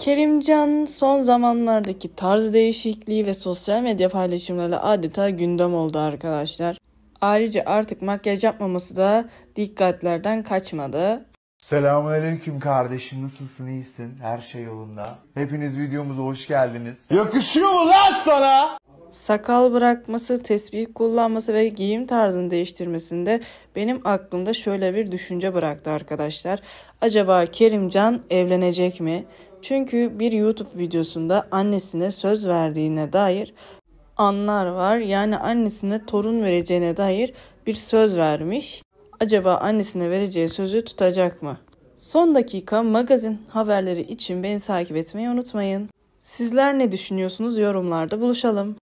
Kerimcan son zamanlardaki tarz değişikliği ve sosyal medya paylaşımlarıyla adeta gündem oldu arkadaşlar. Ayrıca artık makyaj yapmaması da dikkatlerden kaçmadı. Selamünaleyküm kardeşim nasılsın iyisin her şey yolunda. Hepiniz videomuza hoş geldiniz. Yakışıyor mu lan sana? sakal bırakması, tesbih kullanması ve giyim tarzını değiştirmesinde benim aklımda şöyle bir düşünce bıraktı arkadaşlar. Acaba Kerimcan evlenecek mi? Çünkü bir YouTube videosunda annesine söz verdiğine dair anlar var. Yani annesine torun vereceğine dair bir söz vermiş. Acaba annesine vereceği sözü tutacak mı? Son dakika magazin haberleri için beni takip etmeyi unutmayın. Sizler ne düşünüyorsunuz yorumlarda buluşalım.